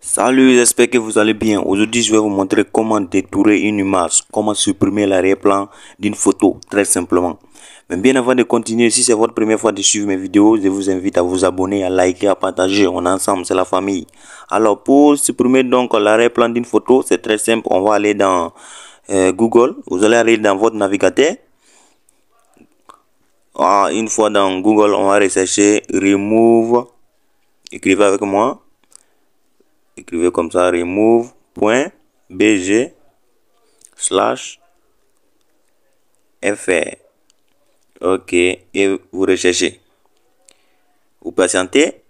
Salut, j'espère que vous allez bien. Aujourd'hui, je vais vous montrer comment détourer une image, comment supprimer l'arrière-plan d'une photo, très simplement. Mais bien avant de continuer, si c'est votre première fois de suivre mes vidéos, je vous invite à vous abonner, à liker, à partager. On ensemble, c'est la famille. Alors, pour supprimer donc l'arrière-plan d'une photo, c'est très simple. On va aller dans euh, Google. Vous allez aller dans votre navigateur. Ah, une fois dans Google, on va rechercher Remove. Écrivez avec moi. Écrivez comme ça, remove.bg slash fr. Ok, et vous recherchez. Vous patientez.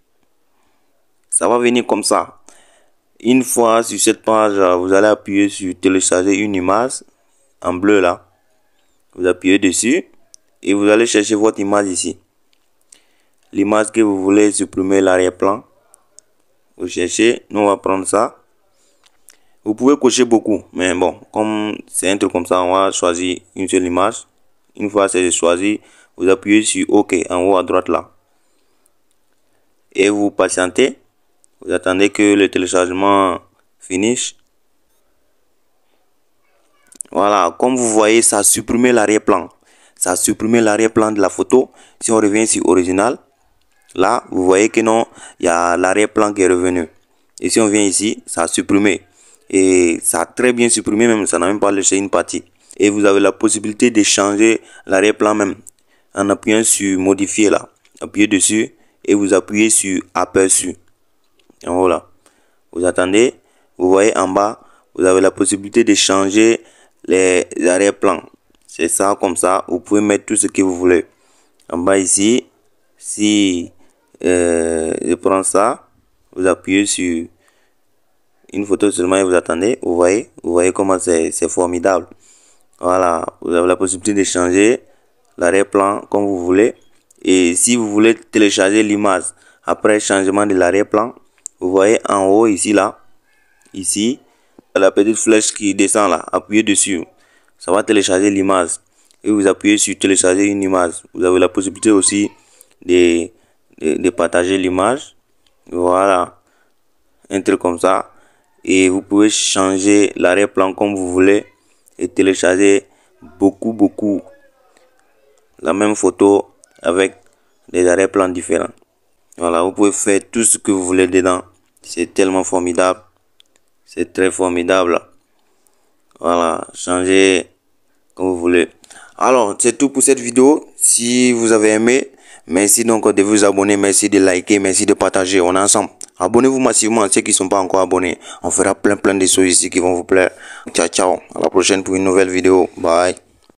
Ça va venir comme ça. Une fois sur cette page, vous allez appuyer sur télécharger une image en bleu là. Vous appuyez dessus et vous allez chercher votre image ici. L'image que vous voulez supprimer l'arrière-plan chercher nous on va prendre ça. Vous pouvez cocher beaucoup, mais bon, comme c'est un truc comme ça, on va choisir une seule image. Une fois c'est choisi, vous appuyez sur OK en haut à droite là. Et vous patientez. Vous attendez que le téléchargement finisse. Voilà, comme vous voyez, ça a supprimé l'arrière-plan. Ça a supprimé l'arrière-plan de la photo. Si on revient sur original, Là, vous voyez que non, il y a l'arrière-plan qui est revenu. Et si on vient ici, ça a supprimé. Et ça a très bien supprimé même, ça n'a même pas laissé une partie. Et vous avez la possibilité de changer l'arrière-plan même en appuyant sur modifier là. Appuyez dessus et vous appuyez sur aperçu. voilà. Vous attendez. Vous voyez en bas, vous avez la possibilité de changer les arrière-plans. C'est ça comme ça. Vous pouvez mettre tout ce que vous voulez. En bas ici, si euh, je prends ça, vous appuyez sur une photo seulement et vous attendez. Vous voyez, vous voyez comment c'est formidable. Voilà, vous avez la possibilité de changer l'arrière-plan comme vous voulez. Et si vous voulez télécharger l'image après changement de l'arrière-plan, vous voyez en haut ici là, ici, la petite flèche qui descend là, appuyez dessus. Ça va télécharger l'image. Et vous appuyez sur télécharger une image. Vous avez la possibilité aussi de de, partager l'image. Voilà, un truc comme ça. Et vous pouvez changer l'arrière-plan comme vous voulez et télécharger beaucoup, beaucoup la même photo avec des arrière-plans différents. Voilà, vous pouvez faire tout ce que vous voulez dedans. C'est tellement formidable. C'est très formidable. Voilà, changer comme vous voulez. Alors, c'est tout pour cette vidéo. Si vous avez aimé, Merci donc de vous abonner, merci de liker, merci de partager. On est ensemble. Abonnez-vous massivement à ceux qui ne sont pas encore abonnés. On fera plein plein de choses ici qui vont vous plaire. Ciao ciao. À la prochaine pour une nouvelle vidéo. Bye.